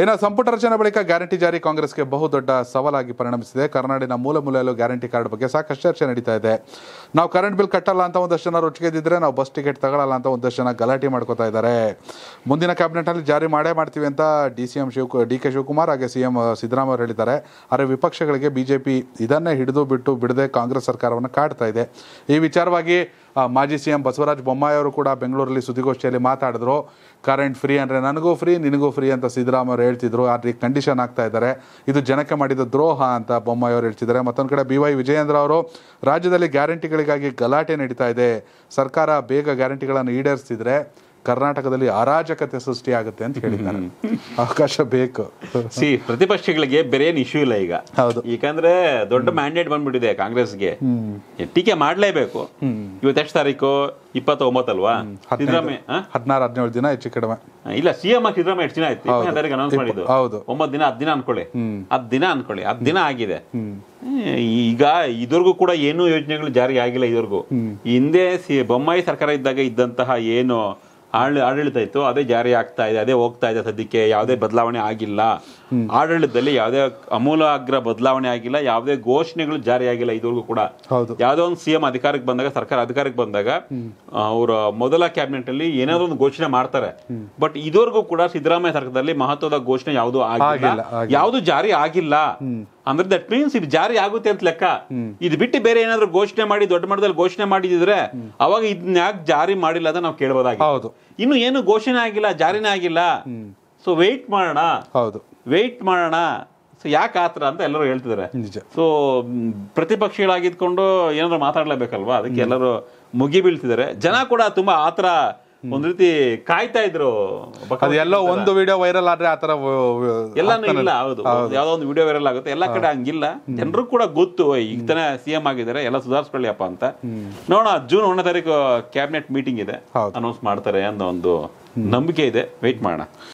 ಇನ್ನು ಸಂಪುಟ ರಚನೆ ಬಳಿಕ ಗ್ಯಾರಂಟಿ ಜಾರಿ ಕಾಂಗ್ರೆಸ್ಗೆ ಬಹುದೊಡ್ಡ ಸವಾಲಾಗಿ ಪರಿಣಮಿಸಿದೆ ಕರ್ನಾಡಿನ ಮೂಲ ಮೂಲೆಯಲ್ಲೂ ಗ್ಯಾರಂಟಿ ಕಾರ್ಡ್ ಬಗ್ಗೆ ಸಾಕಷ್ಟು ಚರ್ಚೆ ನಡೀತಾ ಇದೆ ನಾವು ಕರೆಂಟ್ ಬಿಲ್ ಕಟ್ಟಲ್ಲ ಅಂತ ಒಂದಷ್ಟು ಜನ ರೊಚ್ಚಿಗೆದ್ದಿದ್ರೆ ನಾವು ಬಸ್ ಟಿಕೆಟ್ ತಗೊಳ್ಳಲ್ಲ ಅಂತ ಒಂದಷ್ಟು ಜನ ಗಲಾಟೆ ಮಾಡ್ಕೋತಾ ಇದ್ದಾರೆ ಮುಂದಿನ ಕ್ಯಾಬಿನೆಟ್ನಲ್ಲಿ ಜಾರಿ ಮಾಡೇ ಮಾಡ್ತೀವಿ ಅಂತ ಡಿ ಸಿ ಎಂ ಶಿವಕು ಡಿ ಕೆ ಶಿವಕುಮಾರ್ ಹಾಗೆ ಸಿ ಎಂ ಸಿದ್ದರಾಮಯ್ಯ ಹೇಳಿದ್ದಾರೆ ಆದರೆ ವಿಪಕ್ಷಗಳಿಗೆ ಬಿ ಜೆ ಪಿ ಇದನ್ನೇ ಹಿಡಿದು ಬಿಟ್ಟು ಬಿಡದೆ ಕಾಂಗ್ರೆಸ್ ಸರ್ಕಾರವನ್ನು ಕಾಡ್ತಾ ಇದೆ ಈ ವಿಚಾರವಾಗಿ ಮಾಜಿ ಸಿ ಎಂ ಬಸವರಾಜ ಬೊಮ್ಮಾಯಿಯವರು ಕೂಡ ಬೆಂಗಳೂರಲ್ಲಿ ಸುದ್ದಿಗೋಷ್ಠಿಯಲ್ಲಿ ಮಾತಾಡಿದ್ರು ಕರೆಂಟ್ ಫ್ರೀ ಅಂದರೆ ನನಗೂ ಫ್ರೀ ನಿನಗೂ ಫ್ರೀ ಅಂತ ಅವರು ಹೇಳ್ತಿದ್ರು ಆದರೆ ರೀತಿ ಕಂಡೀಷನ್ ಆಗ್ತಾ ಇದ್ದಾರೆ ಇದು ಜನಕ್ಕೆ ಮಾಡಿದ ದ್ರೋಹ ಅಂತ ಬೊಮ್ಮಾಯಿಯವರು ಹೇಳ್ತಿದ್ದಾರೆ ಮತ್ತೊಂದು ಕಡೆ ಬಿ ವೈ ವಿಜಯೇಂದ್ರ ಅವರು ರಾಜ್ಯದಲ್ಲಿ ಗ್ಯಾರಂಟಿಗಳಿಗಾಗಿ ಗಲಾಟೆ ನಡೀತಾ ಇದೆ ಸರ್ಕಾರ ಬೇಗ ಗ್ಯಾರಂಟಿಗಳನ್ನು ಈಡೇರಿಸ್ತಿದ್ರೆ ಕರ್ನಾಟಕದಲ್ಲಿ ಅರಾಜಕತೆ ಆಗುತ್ತೆ ಅಂತ ಹೇಳಿದ್ದಾರೆ ಅವಕಾಶ ಬೇಕು ಸಿ ಪ್ರತಿಪಕ್ಷಗಳಿಗೆ ಬೇರೇನು ಇಶ್ಯೂ ಇಲ್ಲ ಈಗ ಹೌದು ಯಾಕಂದ್ರೆ ದೊಡ್ಡ ಮ್ಯಾಂಡೇಟ್ ಬಂದ್ಬಿಟ್ಟಿದೆ ಕಾಂಗ್ರೆಸ್ಗೆ ಟೀಕೆ ಮಾಡಲೇಬೇಕು ಇವತ್ತೆಷ್ಟು ತಾರೀಕು ಇಪ್ಪತ್ತೊಂಬತ್ತಲ್ವಾ ಸಿದ್ದರಾಮಯ್ಯ ಹದಿನಾರು ಹದಿನೇಳು ದಿನ ಹೆಚ್ಚು ಕಡಿಮೆ ಇಲ್ಲ ಸಿಎಂ ಆಗಿ ಸಿದ್ದರಾಮಯ್ಯ ಎಷ್ಟು ದಿನ ಆಯ್ತು ಅನೌನ್ಸ್ ಮಾಡಿದ್ದು ಹೌದು ಒಂಬತ್ತು ದಿನ ಹತ್ತು ದಿನ ಅನ್ಕೊಳ್ಳಿ ಹತ್ತು ದಿನ ಅನ್ಕೊಳ್ಳಿ ಹತ್ತು ದಿನ ಆಗಿದೆ ಈಗ ಇದ್ರಿಗೂ ಕೂಡ ಏನು ಯೋಜನೆಗಳು ಜಾರಿ ಆಗಿಲ್ಲ ಇದ್ರಿಗೂ ಹಿಂದೆ ಬೊಮ್ಮಾಯಿ ಸರ್ಕಾರ ಇದ್ದಾಗ ಇದ್ದಂತಹ ಏನು ಆಳ್ ಆಡಳಿತ ಇತ್ತು ಅದೇ ಜಾರಿ ಆಗ್ತಾ ಇದೆ ಅದೇ ಹೋಗ್ತಾ ಇದೆ ಸದ್ಯಕ್ಕೆ ಯಾವುದೇ ಬದಲಾವಣೆ ಆಗಿಲ್ಲ ಆಡಳಿತದಲ್ಲಿ ಯಾವುದೇ ಅಗ್ರ ಬದಲಾವಣೆ ಆಗಿಲ್ಲ ಯಾವುದೇ ಘೋಷಣೆಗಳು ಜಾರಿ ಆಗಿಲ್ಲ ಇದುವರೆಗೂ ಕೂಡ ಯಾವುದೋ ಒಂದು ಸಿಎಂ ಅಧಿಕಾರಕ್ಕೆ ಬಂದಾಗ ಸರ್ಕಾರ ಅಧಿಕಾರಕ್ಕೆ ಬಂದಾಗ ಅವರ ಮೊದಲ ಕ್ಯಾಬಿನೆಟ್ ಅಲ್ಲಿ ಏನಾದ್ರು ಒಂದು ಘೋಷಣೆ ಮಾಡ್ತಾರೆ ಬಟ್ ಇದುವರೆಗೂ ಕೂಡ ಸಿದ್ದರಾಮಯ್ಯ ಸರ್ಕಾರದಲ್ಲಿ ಮಹತ್ವದ ಘೋಷಣೆ ಯಾವುದು ಆಗಿಲ್ಲ ಯಾವುದು ಜಾರಿ ಆಗಿಲ್ಲ ಅಂದ್ರೆ ದಟ್ ಮೀನ್ಸ್ ಇದು ಜಾರಿ ಆಗುತ್ತೆ ಅಂತ ಲೆಕ್ಕ ಇದು ಬಿಟ್ಟು ಬೇರೆ ಏನಾದ್ರು ಘೋಷಣೆ ಮಾಡಿ ದೊಡ್ಡ ಮಟ್ಟದಲ್ಲಿ ಘೋಷಣೆ ಮಾಡಿದ್ರೆ ಅವಾಗ ಇದನ್ನ ಯಾಕೆ ಜಾರಿ ಮಾಡಿಲ್ಲ ಅಂತ ನಾವು ಕೇಳಬಹುದಾಗಿ ಇನ್ನು ಏನು ಘೋಷಣೆ ಆಗಿಲ್ಲ ಜಾರಿನೇ ಆಗಿಲ್ಲ ಸೊ ವೆಯ್ಟ್ ಮಾಡೋಣ ಹೌದು ವೆಯ್ಟ್ ಮಾಡೋಣ ಸೊ ಯಾಕೆ ಆತರ ಅಂತ ಎಲ್ಲರೂ ಹೇಳ್ತಿದ್ದಾರೆ ಸೊ ಪ್ರತಿಪಕ್ಷಗಳಾಗಿದ್ಕೊಂಡು ಏನಾದ್ರು ಮಾತಾಡ್ಲೇಬೇಕಲ್ವಾ ಅದಕ್ಕೆ ಎಲ್ಲರೂ ಮುಗಿ ಬೀಳ್ತಿದ್ದಾರೆ ಜನ ಕೂಡ ತುಂಬಾ ಆತರ ಒಂದ್ ರೀತಿ ಕಾಯ್ತಾ ಇದ್ರು ಅದೆಲ್ಲ ಒಂದು ವಿಡಿಯೋ ವೈರಲ್ ಆದ್ರೆ ಆತರ ಎಲ್ಲಾನು ಹೌದು ಯಾವ್ದೋ ಒಂದು ವಿಡಿಯೋ ವೈರಲ್ ಆಗುತ್ತೆ ಎಲ್ಲಾ ಕಡೆ ಹಂಗಿಲ್ಲ ಜನರು ಕೂಡ ಗೊತ್ತು ಈಗ ತಾನೇ ಸಿಎಂ ಆಗಿದ್ದಾರೆ ಎಲ್ಲ ಸುಧಾರಿಸ್ಕೊಳ್ಳಿಯಪ್ಪ ಅಂತ ನೋಡೋಣ ಜೂನ್ ಒಂದನೇ ತಾರೀಕು ಕ್ಯಾಬಿನೆಟ್ ಮೀಟಿಂಗ್ ಇದೆ ಅನೌನ್ಸ್ ಮಾಡ್ತಾರೆ ಅನ್ನೋ ಒಂದು ನಂಬಿಕೆ ಇದೆ ವೆಯ್ಟ್ ಮಾಡೋಣ